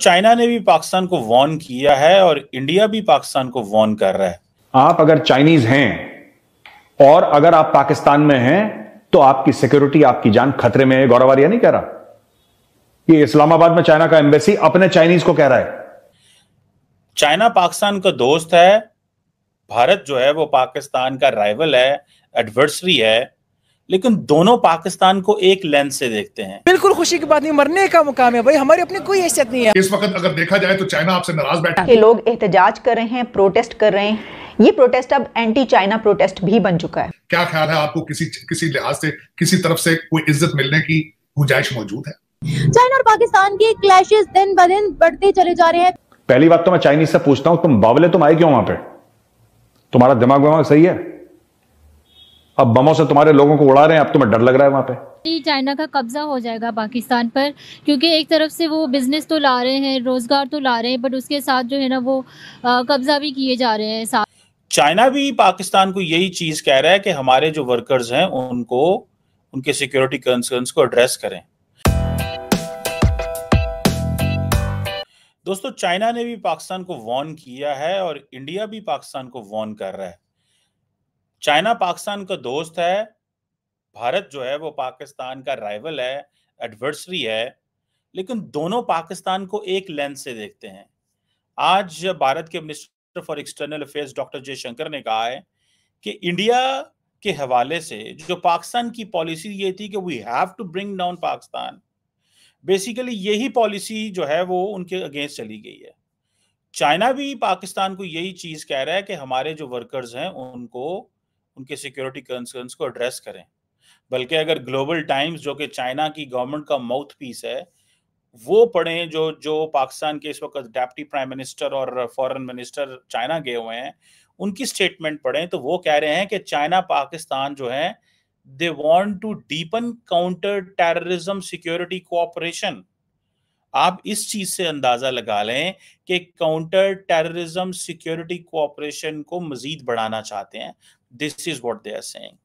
China ने भी पाकिस्तान को वॉर्न किया है और इंडिया भी पाकिस्तान को वॉर्न कर रहा है आप अगर चाइनीज हैं और अगर आप पाकिस्तान में हैं तो आपकी सिक्योरिटी आपकी जान खतरे में है गौरव नहीं कह रहा ये इस्लामाबाद में चाइना का एम्बेसी अपने चाइनीज को कह रहा है चाइना पाकिस्तान का दोस्त है भारत जो है वो पाकिस्तान का राइवल है एडवर्सरी है लेकिन दोनों पाकिस्तान को एक लेंस से देखते हैं बिल्कुल खुशी की बात नहीं मरने का मुकाम है भाई हमारी अपनी कोई हैसियत नहीं है इस वक्त अगर देखा जाए तो चाइना आपसे नाराज बैठा है लोग एहतजाज कर रहे हैं प्रोटेस्ट कर रहे हैं ये प्रोटेस्ट अब एंटी चाइना प्रोटेस्ट भी बन चुका है क्या ख्याल है आपको किसी किसी लिहाज से किसी तरफ से कोई इज्जत मिलने की गुंजाइश मौजूद है चाइना और पाकिस्तान के क्लैशेस दिन ब दिन बढ़ते चले जा रहे हैं पहली बात तो मैं चाइनीज से पूछता हूँ तुम बावले तुम आए क्यों वहां पे तुम्हारा दिमाग वहां सही है अब बमों से तुम्हारे लोगों को उड़ा रहे हैं अब तुम्हें डर लग रहा है वहाँ पे चाइना का कब्जा हो जाएगा पाकिस्तान पर क्योंकि एक तरफ से वो बिजनेस तो ला रहे हैं रोजगार तो ला रहे हैं बट उसके साथ जो है ना वो कब्जा भी किए जा रहे हैं साथ चाइना भी पाकिस्तान को यही चीज कह रहा है कि हमारे जो वर्कर्स हैं उनको उनके सिक्योरिटी कंसर्न्स को एड्रेस करें दोस्तों चाइना ने भी पाकिस्तान को वॉर्न किया है और इंडिया भी पाकिस्तान को वॉर्न कर रहा है चाइना पाकिस्तान का दोस्त है भारत जो है वो पाकिस्तान का राइवल है एडवर्सरी है लेकिन दोनों पाकिस्तान को एक लेंस से देखते हैं आज भारत के minister for external affairs doctor Jaishankar ने कहा है कि इंडिया के हवाले से जो पाकिस्तान की पॉलिसी ये थी कि we have to bring down Pakistan basically यही पॉलिसी जो है वो उनके अगेंस्ट चली गई है चाइना भी पाकिस्तान को यही चीज़ कह रहा है कि हमारे जो वर्कर्स हैं उनको उनके सिक्योरिटी कंसर्न्स को एड्रेस करें बल्कि अगर ग्लोबल टाइम्स जो कि चाइना की गवर्नमेंट का माउथ पीस है वो पढ़ें जो जो पाकिस्तान के इस वक्त डेप्टी प्राइम मिनिस्टर और फॉरेन मिनिस्टर चाइना गए हुए हैं उनकी स्टेटमेंट पढ़ें तो वो कह रहे हैं कि चाइना पाकिस्तान जो है they want to deepen counter terrorism security cooperation आप इस चीज से अंदाजा लगा लें कि काउंटर टेररिज्म सिक्योरिटी कोऑपरेशन को मजीद बढ़ाना चाहते हैं this is what they are saying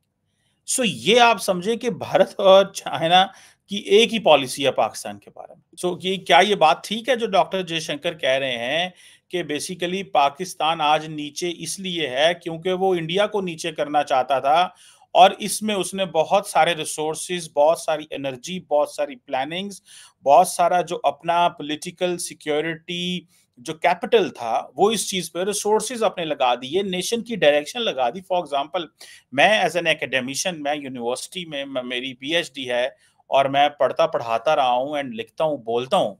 so ये आप समझे कि भारत और चाइना की एक ही पॉलिसी है पाकिस्तान के बारे में सो so, ये क्या ये बात ठीक है जो डॉक्टर जयशंकर कह रहे हैं कि बेसिकली पाकिस्तान आज नीचे इसलिए है क्योंकि वो इंडिया को नीचे करना चाहता था और इसमें उसने बहुत सारे रिसोर्सेज बहुत सारी एनर्जी बहुत सारी प्लानिंग्स बहुत सारा जो अपना पॉलिटिकल सिक्योरिटी जो कैपिटल था वो इस चीज पे रिसोर्सेज अपने लगा दिए नेशन की डायरेक्शन लगा दी फॉर एग्जांपल मैं एज एन एकेडमिशियन मैं यूनिवर्सिटी में मेरी पीएचडी है और मैं पढ़ता पढ़ाता रहा हूं एंड लिखता हूं बोलता हूँ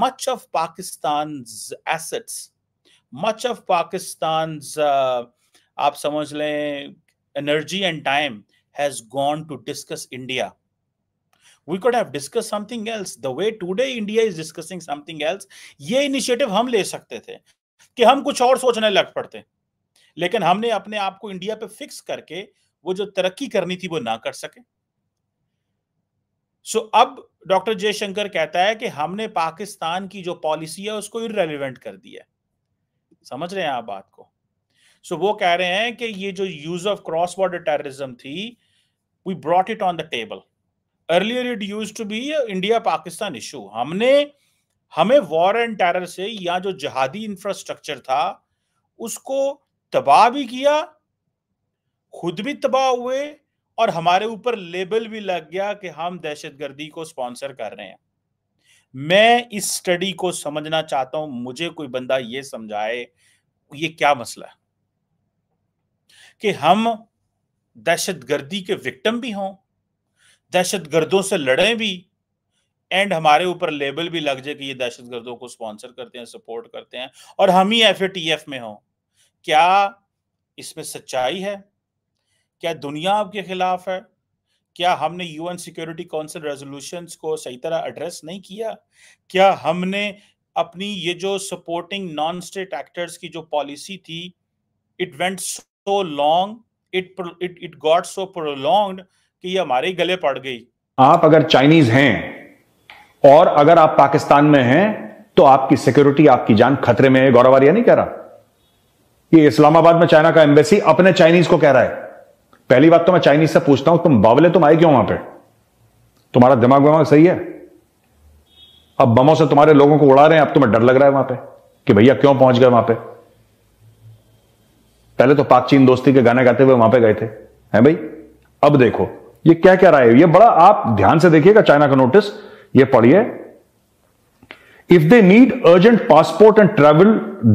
much of Pakistan assets much of Pakistan आप समझ लें, energy and time has gone to discuss India we could have discuss something else the way today India is discussing something else ये इनिशिएटिव हम ले सकते थे कि हम कुछ और सोचने लग पड़ते लेकिन हमने अपने आप को इंडिया पे फिक्स करके वो जो तरक्की करनी थी वो ना कर सके सो so, अब डॉक्टर जयशंकर कहता है कि हमने पाकिस्तान की जो पॉलिसी है उसको इरेलीवेंट कर दिया समझ रहे हैं आप बात को सो so, वो कह रहे हैं कि ये जो use of cross border terrorism थी we brought it on the table earlier it use to be India Pakistan issue हमने हमें वॉर एंड टेरर से या जो जहादी इंफ्रास्ट्रक्चर था उसको तबाह भी किया खुद भी तबाह हुए और हमारे ऊपर लेबल भी लग गया कि हम दहशत गर्दी को स्पॉन्सर कर रहे हैं मैं इस स्टडी को समझना चाहता हूं मुझे कोई बंदा ये समझाए ये क्या मसला है कि हम दहशत गर्दी के विक्टम भी हों दहशत गर्दों से लड़ें भी एंड हमारे ऊपर लेबल भी लग जाए कि ये दहशत गर्दों को स्पॉन्सर करते हैं सपोर्ट करते हैं और हम ही एफ ए में हो क्या इसमें सच्चाई है क्या दुनिया आपके खिलाफ है क्या हमने यूएन सिक्योरिटी काउंसिल रेजोल्यूशन को सही तरह एड्रेस नहीं किया क्या हमने अपनी ये जो सपोर्टिंग नॉन स्टेट एक्टर्स की जो पॉलिसी थी it went so long it it it got so prolong कि ये हमारे गले पड़ गई आप अगर चाइनीज हैं और अगर आप पाकिस्तान में हैं तो आपकी सिक्योरिटी आपकी जान खतरे में है गौरव नहीं कह रहा ये इस्लामाबाद में चाइना का एम्बेसी अपने चाइनीज को कह रहा है पहली बात तो मैं चाइनीज से पूछता हूं तुम बावले तुम आए क्यों वहां पे तुम्हारा दिमाग वमाग सही है अब बमों से तुम्हारे लोगों को उड़ा रहे हैं अब तुम्हें डर लग रहा है वहां पे कि भैया क्यों पहुंच गए वहां पे पहले तो पाक चीन दोस्ती के गाने गाते हुए वहां पे गए थे हैं भाई अब देखो ये क्या क्या रहा है ये बड़ा आप ध्यान से देखिएगा चाइना का नोटिस ये पढ़िए if they need urgent passport and travel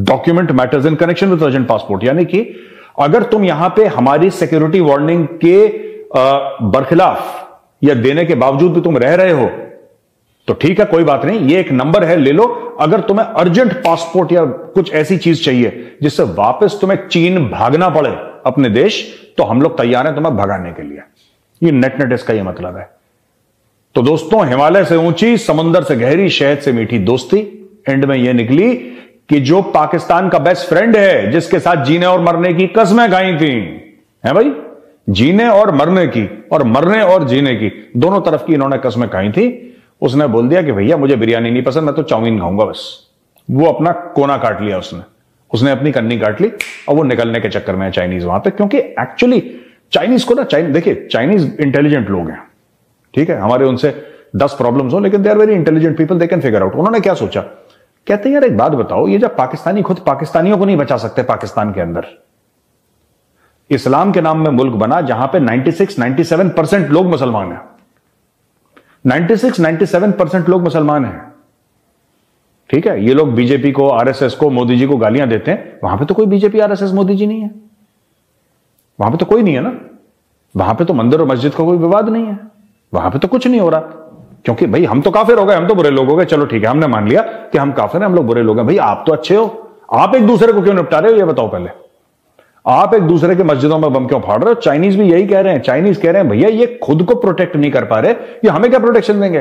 document matters in connection with urgent passport यानी कि अगर तुम यहां पे हमारी सिक्योरिटी वार्निंग के बरखिलाफ या देने के बावजूद भी तुम रह रहे हो तो ठीक है कोई बात नहीं ये एक नंबर है ले लो अगर तुम्हें अर्जेंट पासपोर्ट या कुछ ऐसी चीज चाहिए जिससे वापस तुम्हें चीन भागना पड़े अपने देश तो हम लोग तैयार हैं तुम्हें भगाने के लिए ये नेट नेट इसका यह मतलब है तो दोस्तों हिमालय से ऊंची समंदर से गहरी शहद से मीठी दोस्ती एंड में यह निकली कि जो पाकिस्तान का बेस्ट फ्रेंड है जिसके साथ जीने और मरने की कसमें खाई थी हैं भाई जीने और मरने की और मरने और जीने की दोनों तरफ की इन्होंने कसमें खाई थी उसने बोल दिया कि भैया मुझे बिरयानी नहीं पसंद मैं तो चाउमीन खाऊंगा बस वो अपना कोना काट लिया उसने उसने अपनी कन्नी काट ली और वो निकलने के चक्कर में चाइनीज वहां पे क्योंकि एक्चुअली चाइनीज को ना चाइन देखिए चाइनीज इंटेलिजेंट लोग हैं ठीक है हमारे उनसे दस प्रॉब्लम हो लेकिन they are very intelligent people they can figure out उन्होंने क्या सोचा कहते हैं यार एक बात बताओ ये जब पाकिस्तानी खुद पाकिस्तानियों को नहीं बचा सकते पाकिस्तान के अंदर इस्लाम के नाम में मुल्क बना जहां पे 96 97 परसेंट लोग मुसलमान हैं 96 97 परसेंट लोग मुसलमान हैं ठीक है ये लोग बीजेपी को आरएसएस को मोदी जी को गालियां देते हैं वहां पे तो कोई बीजेपी आरएसएस मोदी जी नहीं है वहां पे तो कोई नहीं है ना वहां पे तो मंदिर और मस्जिद का कोई विवाद नहीं है वहां पे तो कुछ नहीं हो रहा क्योंकि भाई हम तो काफिर हो गए हम तो बुरे लोग हो गए चलो ठीक है हमने मान लिया कि हम काफिर हैं हम लोग बुरे लोग हैं भाई आप तो अच्छे हो आप एक दूसरे को क्यों निपटा रहे हो ये बताओ पहले आप एक दूसरे के मस्जिदों में बम क्यों फाड़ रहे हो चाइनीज भी यही कह रहे हैं चाइनीज कह रहे हैं भैया ये खुद को प्रोटेक्ट नहीं कर पा रहे ये हमें क्या प्रोटेक्शन देंगे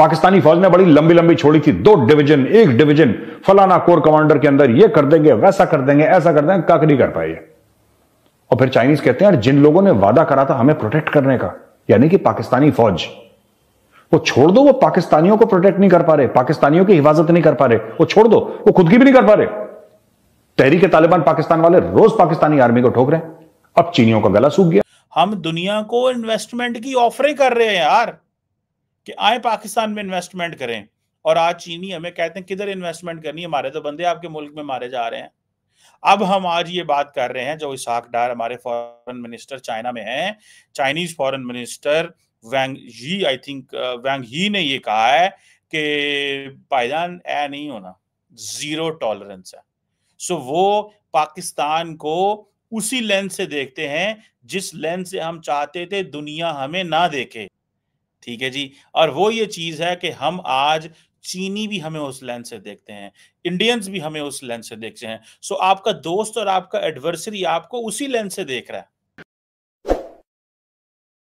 पाकिस्तानी फौज ने बड़ी लंबी लंबी छोड़ी थी दो डिवीजन एक डिवीजन फलाना कोर कमांडर के अंदर ये कर देंगे वैसा कर देंगे ऐसा कर देंगे क्या नहीं कर पाए और फिर चाइनीज कहते हैं यार जिन लोगों ने वादा करा था हमें प्रोटेक्ट करने का यानी कि पाकिस्तानी फौज वो छोड़ दो वो पाकिस्तानियों को प्रोटेक्ट नहीं कर पा रहे पाकिस्तानियों की हिफाजत नहीं कर पा रहे वो छोड़ दो वो खुद की भी नहीं कर पा रहे तहरीके तालिबान पाकिस्तान वाले रोज पाकिस्तानी आर्मी को ठोक रहे अब चीनियों का गला सूख गया हम दुनिया को इन्वेस्टमेंट की ऑफरें कर रहे हैं यार कि आए पाकिस्तान में इन्वेस्टमेंट करें और आज चीनी हमें कहते हैं किधर इन्वेस्टमेंट करनी है हमारे तो बंदे आपके मुल्क में मारे जा रहे हैं अब हम आज ये बात कर रहे हैं जो इसहाक डार हमारे फॉरेन मिनिस्टर चाइना में हैं Chinese foreign minister Wang he I think Wang he ने ये कहा है कि पायदान ए नहीं होना जीरो टॉलरेंस है सो वो पाकिस्तान को उसी लेंस से देखते हैं जिस लेंस से हम चाहते थे दुनिया हमें ना देखे ठीक है जी और वो ये चीज है कि हम आज चीनी भी हमें उस लेंस से देखते हैं इंडियंस भी हमें उस लेंस से देखते हैं सो आपका दोस्त और आपका एडवर्सरी आपको उसी लेंस से देख रहा है